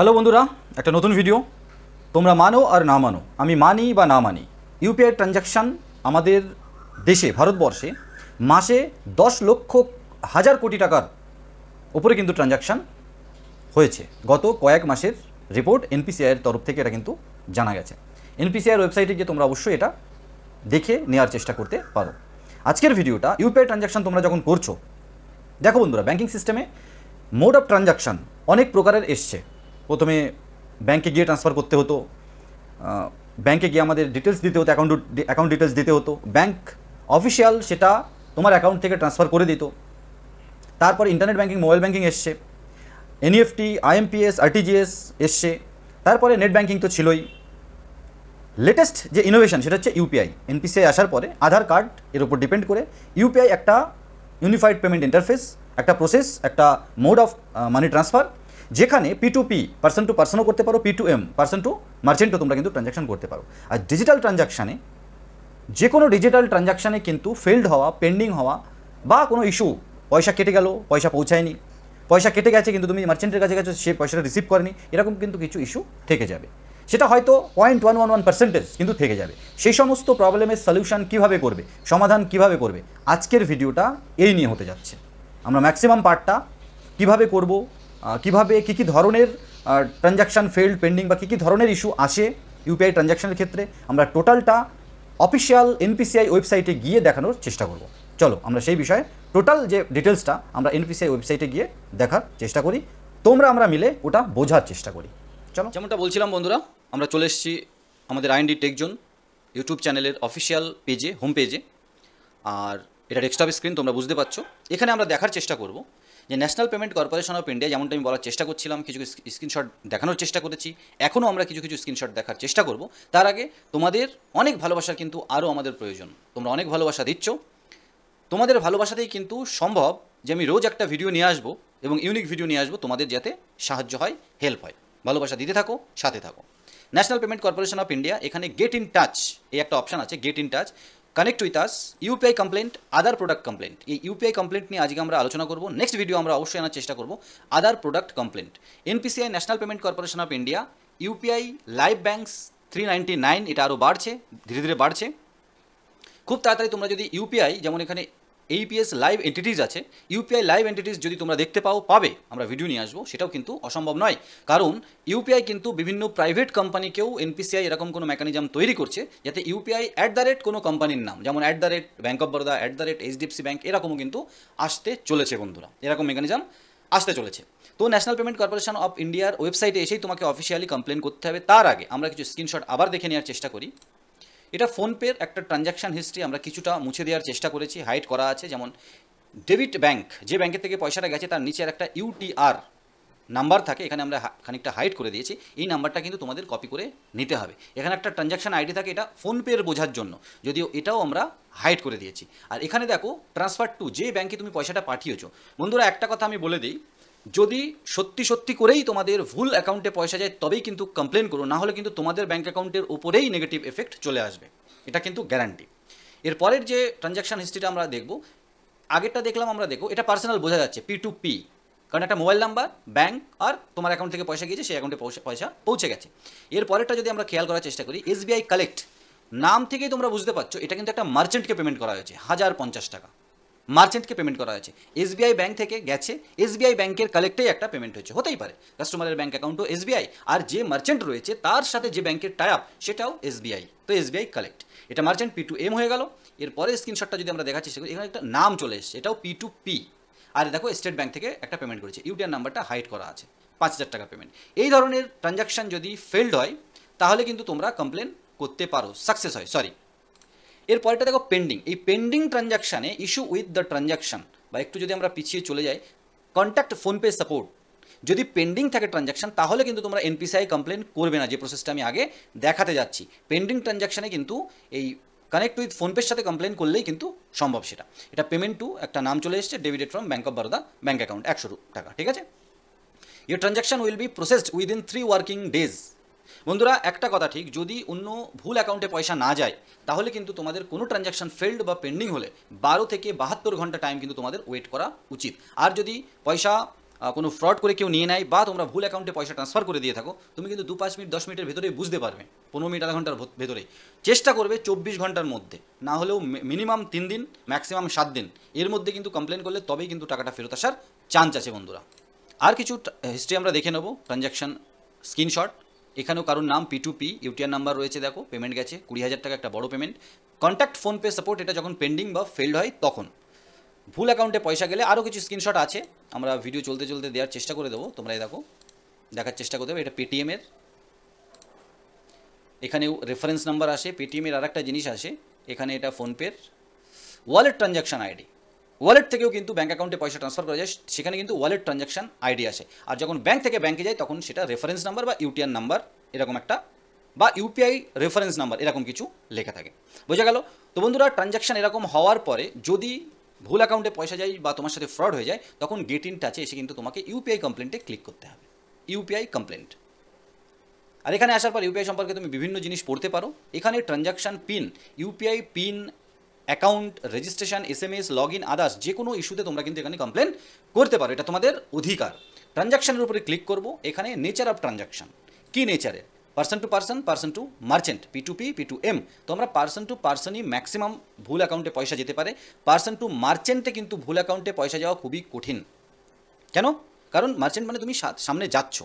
Hello বন্ধুরা একটা নতুন ভিডিও তোমরা মানো আর না মানো আমি মানি বা না মানি ইউপিআই ট্রানজ্যাকশান আমাদের দেশে ভারতবর্ষে মাসে দশ লক্ষ হাজার কোটি টাকার ওপরে কিন্তু ট্রানজ্যাকশান হয়েছে গত কয়েক মাসের রিপোর্ট এনপিসিআইয়ের তরফ থেকে এটা কিন্তু জানা গেছে এনপিসিআইয়ের ওয়েবসাইটে গিয়ে তোমরা অবশ্যই এটা দেখে নেওয়ার চেষ্টা করতে পারো আজকের ভিডিওটা ইউপিআই ট্রানজ্যাকশান তোমরা যখন করছো দেখো বন্ধুরা ব্যাঙ্কিং সিস্টেমে মোড অফ ট্রানজ্যাকশান অনেক প্রকারের এসছে প্রথমে ব্যাংকে গিয়ে ট্রান্সফার করতে হতো ব্যাংকে গিয়ে আমাদের ডিটেলস দিতে হতো অ্যাকাউন্ট অ্যাকাউন্ট ডিটেলস দিতে হতো ব্যাংক অফিসিয়াল সেটা তোমার অ্যাকাউন্ট থেকে ট্রান্সফার করে দিত তারপর ইন্টারনেট ব্যাঙ্কিং মোবাইল ব্যাঙ্কিং এসছে এনইএফটি আইএমপিএস আরটিজিএস এসছে তারপরে নেট ব্যাঙ্কিং তো ছিলই লেটেস্ট যে ইনোভেশন সেটা হচ্ছে ইউপিআই এনপিসিআই আসার পরে আধার কার্ড এর উপর ডিপেন্ড করে ইউপিআই একটা ইউনিফাইড পেমেন্ট ইন্টারফেস একটা প্রসেস একটা মোড অফ মানি ট্রান্সফার যেখানে P to P person to পার্সনও করতে পারো P to M person to মার্চেন্টও তোমরা কিন্তু ট্রানজাকশন করতে পারো আর ডিজিটাল ট্রানজাকশানে যে কোনো ডিজিটাল ট্রানজাকশানে কিন্তু ফেলড হওয়া পেন্ডিং হওয়া বা কোনো ইস্যু পয়সা কেটে গেল পয়সা পৌঁছায়নি পয়সা কেটে গেছে কিন্তু তুমি মার্চেন্টের কাছে গেছো সে পয়সাটা রিসিভ করেনি এরকম কিন্তু কিছু ইস্যু থেকে যাবে সেটা হয়তো point one one one percentage কিন্তু থেকে যাবে সেই সমস্ত প্রবলেমের সলিউশন কীভাবে করবে সমাধান কিভাবে করবে আজকের ভিডিওটা এই নিয়ে হতে যাচ্ছে আমরা ম্যাক্সিমাম পার্টটা কিভাবে করব কিভাবে কী কী ধরনের ট্রানজ্যাকশান ফেল্ড পেন্ডিং বা কী কী ধরনের ইস্যু আসে ইউপিআই ট্রানজ্যাকশানের ক্ষেত্রে আমরা টোটালটা অফিসিয়াল এনপিসিআই ওয়েবসাইটে গিয়ে দেখানোর চেষ্টা করব চলো আমরা সেই বিষয়ে টোটাল যে ডিটেলসটা আমরা এনপিসিআই ওয়েবসাইটে গিয়ে দেখার চেষ্টা করি তোমরা আমরা মিলে ওটা বোঝার চেষ্টা করি চলো যেমনটা বলছিলাম বন্ধুরা আমরা চলে এসেছি আমাদের আইএনডি টেকজন ইউটিউব চ্যানেলের অফিসিয়াল পেজে হোম পেজে আর এটা ডেস্কটপ স্ক্রিন তোমরা বুঝতে পারছো এখানে আমরা দেখার চেষ্টা করব যে National Payment Corporation of India যেমনটা আমি বলার চেষ্টা করছিলাম কিছু কিছু স্ক্রিনশট দেখানোর চেষ্টা করেছি এখনও আমরা কিছু কিছু স্ক্রিনশট দেখার চেষ্টা করব তার আগে তোমাদের অনেক ভালোবাসার কিন্তু আরও আমাদের প্রয়োজন তোমরা অনেক ভালোবাসা দিচ্ছ তোমাদের ভালোবাসাতেই কিন্তু সম্ভব যে আমি রোজ একটা ভিডিও নিয়ে আসবো এবং ইউনিক ভিডিও নিয়ে আসবো তোমাদের যাতে সাহায্য হয় হেল্প হয় ভালোবাসা দিতে থাকো সাথে থাকো National Payment Corporation of India এখানে গেট ইন টাচ এই একটা অপশান আছে get in touch connect with us UPI complaint other product complaint এই ইউপিআই কমপ্লেন্ট নিয়ে আজকে আমরা আলোচনা করব নেক্সট ভিডিও আমরা অবশ্যই আনার চেষ্টা করব other product complaint NPCI National Payment Corporation of India UPI live banks three ninety nine এটা আরও বাড়ছে ধীরে ধীরে বাড়ছে খুব তাড়াতাড়ি তোমরা যদি ইউপিআই যেমন এখানে এইপিএস লাইভ এন্টিটিস আছে ইউপিআই লাইভ এন্টিটিস যদি তোমরা দেখতে পাও পাবে আমরা ভিডিও নিয়ে আসবো সেটাও কিন্তু অসম্ভব নয় কারণ ইউপিআই কিন্তু বিভিন্ন প্রাইভেট কোম্পানিকেও এনপিসিআই এরকম কোনো মেকানিজম তৈরি করছে যাতে ইউপিআই অ্যাট দ্য রেট কোনো কোম্পানির নাম যেমন at the rate Bank of Baroda at the rate HDFC bank এরকমও কিন্তু আসতে চলেছে বন্ধুরা এরকম মেকানিজম আসতে চলেছে তো ন্যাশনাল পেমেন্ট কর্পোরেশন অফ ইন্ডিয়ার ওয়েবসাইটে এসেই তোমাকে অফিসিয়ালি কমপ্লেন করতে হবে তার আগে আমরা কিছু স্ক্রিনশট আবার দেখে নেওয়ার চেষ্টা করি এটা ফোনপের একটা ট্রানজ্যাকশান হিস্ট্রি আমরা কিছুটা মুছে দেওয়ার চেষ্টা করেছি হাইড করা আছে যেমন ডেবিট ব্যাংক যে ব্যাংকের থেকে পয়সাটা গেছে তার নিচের একটা ইউটিআর নাম্বার থাকে এখানে আমরা খানিকটা হাইড করে দিয়েছি এই নাম্বারটা কিন্তু তোমাদের কপি করে নিতে হবে এখানে একটা ট্রানজ্যাকশান আইডি থাকে এটা ফোনপের বোঝার জন্য যদিও এটাও আমরা হাইড করে দিয়েছি আর এখানে দেখো ট্রান্সফার টু যে ব্যাংকে তুমি পয়সাটা পাঠিয়েছো বন্ধুরা একটা কথা আমি বলে দিই যদি সত্যি সত্যি করেই তোমাদের ভুল অ্যাকাউন্টে পয়সা যায় তবেই কিন্তু কমপ্লেন করো না হলে কিন্তু তোমাদের ব্যাঙ্ক অ্যাকাউন্টের উপরেই নেগেটিভ এফেক্ট চলে আসবে এটা কিন্তু গ্যারান্টি এরপরের যে ট্রানজ্যাকশান হিস্ট্রিটা আমরা দেখব আগেরটা দেখলাম আমরা দেখো এটা পার্সোনাল বোঝা যাচ্ছে পি টু পি কারণ একটা মোবাইল নাম্বার ব্যাঙ্ক আর তোমার অ্যাকাউন্ট থেকে পয়সা গিয়েছে সেই অ্যাকাউন্টে পয়সা পৌঁছে গেছে এর পরেরটা যদি আমরা খেয়াল করার চেষ্টা করি এসবিআই কালেক্ট নাম থেকেই তোমরা বুঝতে পারছো এটা কিন্তু একটা মার্চেন্টকে পেমেন্ট করা হয়েছে হাজার পঞ্চাশ টাকা মার্চেন্টকে পেমেন্ট করা হয়েছে এসবিআই ব্যাংক থেকে গেছে এসবিআই ব্যাংকের কালেক্টেই একটা পেমেন্ট হয়েছে হতেই পারে কাস্টমারের ব্যাংক অ্যাকাউন্টও এসবিআই আর যে মার্চেন্ট রয়েছে তার সাথে যে ব্যাংকের টাই আপ সেটাও এসবিআই তো এসবিআই কালেক্ট এটা মার্চেন্ট পি টু এম হয়ে গেল এরপরে স্ক্রিনশটটা যদি আমরা দেখাচ্ছি সেগুলো এখানে একটা নাম চলে এসেছে এটাও পি টু পি আর দেখো স্টেট ব্যাংক থেকে একটা পেমেন্ট করেছে ইউটিআর নাম্বারটা হাইড করা আছে পাঁচ হাজার টাকা পেমেন্ট এই ধরনের ট্রানজাকশান যদি ফেলড হয় তাহলে কিন্তু তোমরা কমপ্লেন করতে পারো সাকসেস হয় সরি এরপরেটা দেখো পেন্ডিং এই পেন্ডিং ট্রানজাকশানে ইস্যু উইথ দ্য ট্রানজাকশান বা একটু যদি আমরা পিছিয়ে চলে যাই কন্ট্যাক্ট ফোনপে সাপোর্ট যদি পেন্ডিং থাকে ট্রানজাকশান তাহলে কিন্তু তোমরা এনপিসিআই কমপ্লেন করবে না যে প্রসেসটা আমি আগে দেখাতে যাচ্ছি পেন্ডিং ট্রানজাকশানে কিন্তু এই কানেক্ট উইথ ফোনপের সাথে কমপ্লেন করলেই কিন্তু সম্ভব সেটা এটা পেমেন্ট টু একটা নাম চলে এসছে debited from Bank of Baroda bank account একশো টাকা ঠিক আছে your transaction will be processed within three working days বন্ধুরা একটা কথা ঠিক যদি অন্য ভুল অ্যাকাউন্টে পয়সা না যায় তাহলে কিন্তু তোমাদের কোনো ট্রানজ্যাকশন ফেল্ড বা পেন্ডিং হলে বারো থেকে বাহাত্তর ঘন্টা টাইম কিন্তু তোমাদের ওয়েট করা উচিত আর যদি পয়সা কোনো ফ্রড করে কেউ নিয়ে নেয় বা তোমরা ভুল অ্যাকাউন্টে পয়সা ট্রান্সফার করে দিয়ে থাকো তুমি কিন্তু দু পাঁচ মিনিট দশ মিনিটের ভেতরেই বুঝতে পারবে পনেরো মিনিট আধা ঘন্টার ভেতরেই চেষ্টা করবে চব্বিশ ঘন্টার মধ্যে না হলেও মিনিমাম তিন দিন ম্যাক্সিমাম সাত দিন এর মধ্যে কিন্তু কমপ্লেন করলে তবেই কিন্তু টাকাটা ফেরত আসার চান্স আছে বন্ধুরা আর কিছু হিস্ট্রি আমরা দেখে নেবো ট্রানজ্যাকশান স্ক্রিনশট এখানেও কারোর নাম P to P UTR number রয়েছে দেখো পেমেন্ট গেছে কুড়ি হাজার টাকা একটা বড় পেমেন্ট কন্ট্যাক্ট ফোনপে সাপোর্ট এটা যখন পেন্ডিং বা ফেল্ড হয় তখন ভুল অ্যাকাউন্টে পয়সা গেলে আরও কিছু স্ক্রিনশট আছে আমরা ভিডিও চলতে চলতে দেওয়ার চেষ্টা করে দেবো তোমরা এই দেখো দেখার চেষ্টা করে হবে এটা পেটিএমের এখানেও রেফারেন্স নাম্বার আসে পেটিএমের আর একটা জিনিস আসে এখানে এটা ফোনপের ওয়ালেট ট্রানজ্যাকশান আইডি ওয়ালেট থেকেও কিন্তু ব্যাঙ্ক অ্যাকাউন্টে পয়সা ট্রান্সফার করা যায় সেখানে কিন্তু ওয়ালেট ট্রানজাকশন আইডি আসে আর যখন ব্যাঙ্ক থেকে ব্যাঙ্কে যায় তখন সেটা রেফারেন্স নাম্বার বা ইউটিআর নাম্বার এরকম একটা বা ইউপিআই রেফারেন্স নাম্বার এরকম কিছু লেখা থাকে বোঝা গেল তো বন্ধুরা ট্রানজাকশান এরকম হওয়ার পরে যদি ভুল অ্যাকাউন্টে পয়সা যায় বা তোমার সাথে ফ্রড হয়ে যায় তখন গেট ইন টাচে এসে কিন্তু তোমাকে ইউপিআই কমপ্লেন্টে ক্লিক করতে হবে ইউপিআই কমপ্লেন্ট আর এখানে আসার পর ইউপিআই সম্পর্কে তুমি বিভিন্ন জিনিস পড়তে পারো এখানে transaction PIN UPI PIN account registration S M S log in others যে কোনো ইস্যুতে তোমরা কিন্তু এখানে কমপ্লেন করতে পারো এটা তোমাদের অধিকার ট্রানজাকশানের উপরে ক্লিক করব এখানে নেচার অফ ট্রানজাকশান কী নেচারের person to person person to merchant P to P P to M তো আমরা পার্সন টু পার্সনই ম্যাক্সিমাম ভুল অ্যাকাউন্টে পয়সা যেতে পারে পার্সন টু মার্চেন্টে কিন্তু ভুল অ্যাকাউন্টে পয়সা যাওয়া খুবই কঠিন কেন কারণ মার্চেন্ট মানে তুমি সামনে যাচ্ছ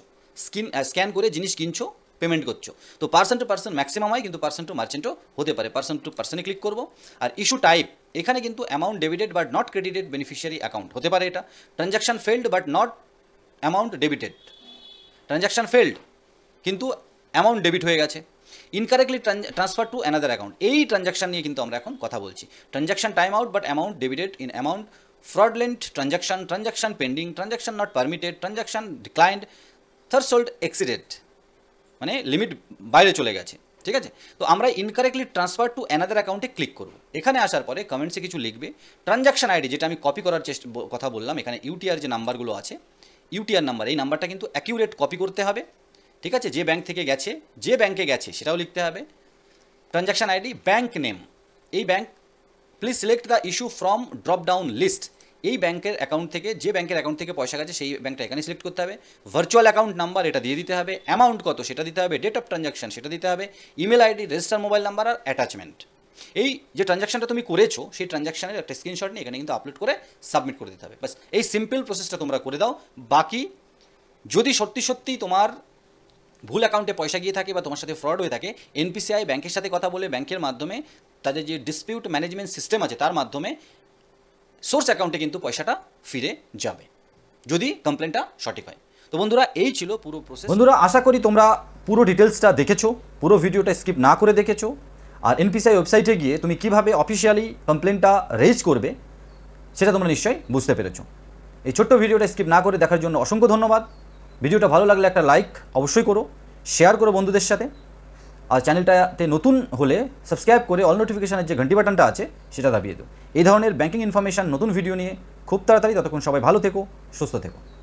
স্কিন স্ক্যান করে জিনিস কিনছো পেমেন্ট করছো তো পার্সন টু পার্সন ম্যাক্সিমাম হয় কিন্তু পার্সন টু মার্চেন্টও হতে পারে পার্সন টু পার্সনে ক্লিক করবো আর ইস্যু টাইপ এখানে কিন্তু amount debited but not credited beneficiary account হতে পারে এটা transaction failed but not amount debited transaction failed কিন্তু অ্যামাউন্ট ডেবিট হয়ে গেছে incorrectly transfer to another account এই ট্রানজ্যাকশান নিয়ে কিন্তু আমরা এখন কথা বলছি transaction time out but amount debited in amount fraudulent transaction, transaction pending transaction not permitted transaction declined, threshold exceeded. মানে লিমিট বাইরে চলে গেছে ঠিক আছে তো আমরা ইনকারেক্টলি ট্রান্সফার টু অ্যানাদার অ্যাকাউন্টে ক্লিক করব এখানে আসার পরে কমেন্টসে কিছু লিখবে ট্রানজাকশন আইডি যেটা আমি কপি করার চেষ্টা কথা বললাম এখানে ইউটিআর যে নাম্বারগুলো আছে ইউটিআর নাম্বার এই নাম্বারটা কিন্তু অ্যাকিউরেট কপি করতে হবে ঠিক আছে যে ব্যাংক থেকে গেছে যে ব্যাংকে গেছে সেটাও লিখতে হবে ট্রানজাকশান আইডি ব্যাংক নেম এই bank please select the issue from drop down list এই ব্যাংকের অ্যাকাউন্ট থেকে যে ব্যাংকের অ্যাকাউন্ট থেকে পয়সা গেছে সেই ব্যাংকটা এখানে সিলেক্ট করতে হবে ভার্চুয়াল অ্যাকাউন্ট নাম্বার এটা দিয়ে দিতে হবে অ্যামাউন্ট কত সেটা দিতে হবে ডেট অফ ট্রানজাকশন সেটা দিতে হবে email ID register mobile number আর অ্যাটাচমেন্ট এই যে ট্রানজাকশনটা তুমি করেছো সেই ট্রানজাকশনের একটা স্ক্রিনশট নিয়ে এখানে কিন্তু আপলোড করে সাবমিট করে দিতে হবে বাস এই সিম্পল প্রসেসটা তোমরা করে দাও বাকি যদি সত্যি সত্যি তোমার ভুল অ্যাকাউন্টে পয়সা গিয়ে থাকে বা তোমার সাথে ফ্রড হয়ে থাকে এনপিসিআই ব্যাংকের সাথে কথা বলে ব্যাংকের মাধ্যমে তাদের যে ডিসপিউট ম্যানেজমেন্ট সিস্টেম আছে তার মাধ্যমে সোর্স অ্যাকাউন্টে কিন্তু পয়সাটা ফিরে যাবে যদি কমপ্লেনটা সঠিক হয় তো বন্ধুরা এই ছিল পুরো প্রসেস বন্ধুরা আশা করি তোমরা পুরো ডিটেলসটা দেখেছো পুরো ভিডিওটা স্কিপ না করে দেখেছো আর এনপিসিআই ওয়েবসাইটে গিয়ে তুমি কিভাবে অফিসিয়ালি কমপ্লেনটা রেজ করবে সেটা তোমরা নিশ্চয়ই বুঝতে পেরেছো এই ছোট্ট ভিডিওটা স্কিপ না করে দেখার জন্য অসংখ্য ধন্যবাদ ভিডিওটা ভালো লাগলে একটা লাইক অবশ্যই করো শেয়ার করো বন্ধুদের সাথে আর চ্যানেলটাতে নতুন হলে সাবস্ক্রাইব করে অল নোটিফিকেশানের যে ঘন্টি বাটনটা আছে সেটা দাবিয়ে দেবো এই ধরনের ব্যাঙ্কিং ইনফরমেশান নতুন ভিডিও নিয়ে খুব তাড়াতাড়ি ততক্ষণ সবাই ভালো থেকো সুস্থ থেকো